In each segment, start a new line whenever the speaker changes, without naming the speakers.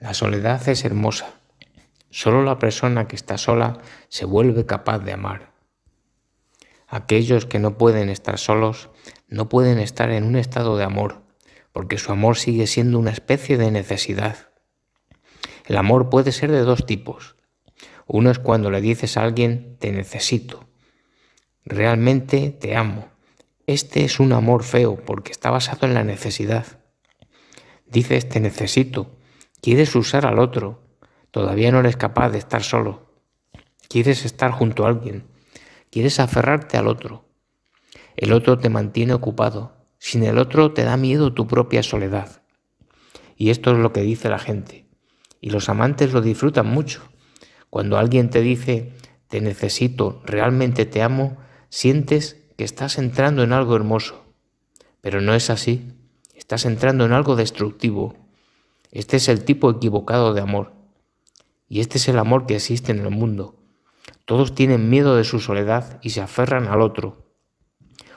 La soledad es hermosa. Solo la persona que está sola se vuelve capaz de amar. Aquellos que no pueden estar solos no pueden estar en un estado de amor, porque su amor sigue siendo una especie de necesidad. El amor puede ser de dos tipos. Uno es cuando le dices a alguien, te necesito, realmente te amo. Este es un amor feo porque está basado en la necesidad. Dices, te necesito, Quieres usar al otro. Todavía no eres capaz de estar solo. Quieres estar junto a alguien. Quieres aferrarte al otro. El otro te mantiene ocupado. Sin el otro te da miedo tu propia soledad. Y esto es lo que dice la gente. Y los amantes lo disfrutan mucho. Cuando alguien te dice, te necesito, realmente te amo, sientes que estás entrando en algo hermoso. Pero no es así. Estás entrando en algo destructivo, este es el tipo equivocado de amor. Y este es el amor que existe en el mundo. Todos tienen miedo de su soledad y se aferran al otro.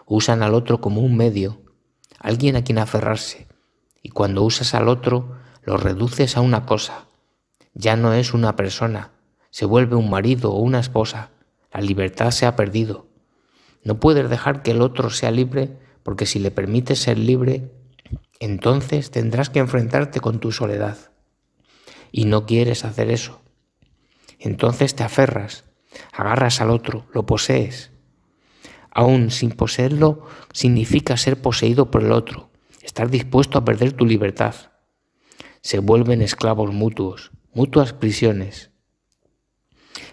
Usan al otro como un medio, alguien a quien aferrarse. Y cuando usas al otro, lo reduces a una cosa. Ya no es una persona, se vuelve un marido o una esposa. La libertad se ha perdido. No puedes dejar que el otro sea libre porque si le permites ser libre, entonces tendrás que enfrentarte con tu soledad. Y no quieres hacer eso. Entonces te aferras, agarras al otro, lo posees. Aún sin poseerlo significa ser poseído por el otro, estar dispuesto a perder tu libertad. Se vuelven esclavos mutuos, mutuas prisiones.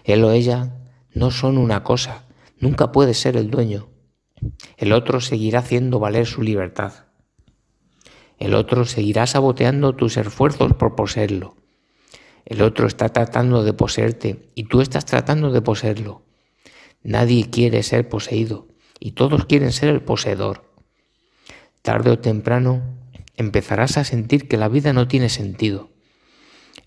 Él o ella no son una cosa, nunca puede ser el dueño. El otro seguirá haciendo valer su libertad. El otro seguirá saboteando tus esfuerzos por poseerlo. El otro está tratando de poseerte y tú estás tratando de poseerlo. Nadie quiere ser poseído y todos quieren ser el poseedor. Tarde o temprano empezarás a sentir que la vida no tiene sentido.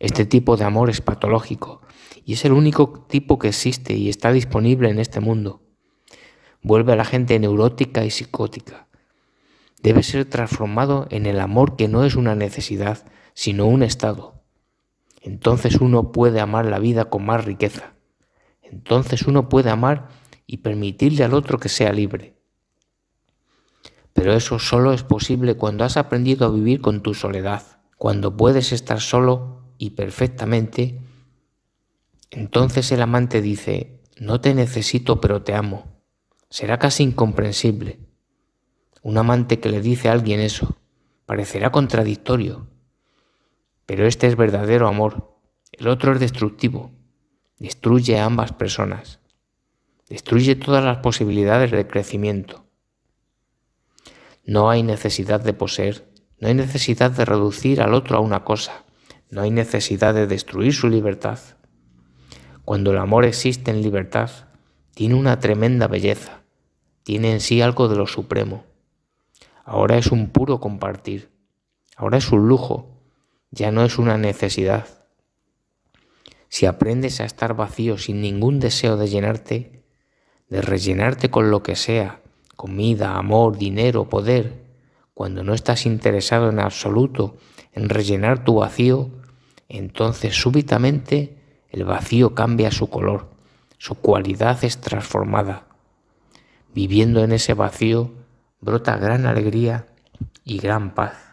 Este tipo de amor es patológico y es el único tipo que existe y está disponible en este mundo. Vuelve a la gente neurótica y psicótica, debe ser transformado en el amor que no es una necesidad, sino un estado. Entonces uno puede amar la vida con más riqueza. Entonces uno puede amar y permitirle al otro que sea libre. Pero eso solo es posible cuando has aprendido a vivir con tu soledad, cuando puedes estar solo y perfectamente. Entonces el amante dice, no te necesito pero te amo. Será casi incomprensible, un amante que le dice a alguien eso parecerá contradictorio, pero este es verdadero amor. El otro es destructivo. Destruye a ambas personas. Destruye todas las posibilidades de crecimiento. No hay necesidad de poseer, no hay necesidad de reducir al otro a una cosa, no hay necesidad de destruir su libertad. Cuando el amor existe en libertad, tiene una tremenda belleza, tiene en sí algo de lo supremo. Ahora es un puro compartir. Ahora es un lujo. Ya no es una necesidad. Si aprendes a estar vacío sin ningún deseo de llenarte, de rellenarte con lo que sea, comida, amor, dinero, poder, cuando no estás interesado en absoluto en rellenar tu vacío, entonces súbitamente el vacío cambia su color, su cualidad es transformada. Viviendo en ese vacío, brota gran alegría y gran paz.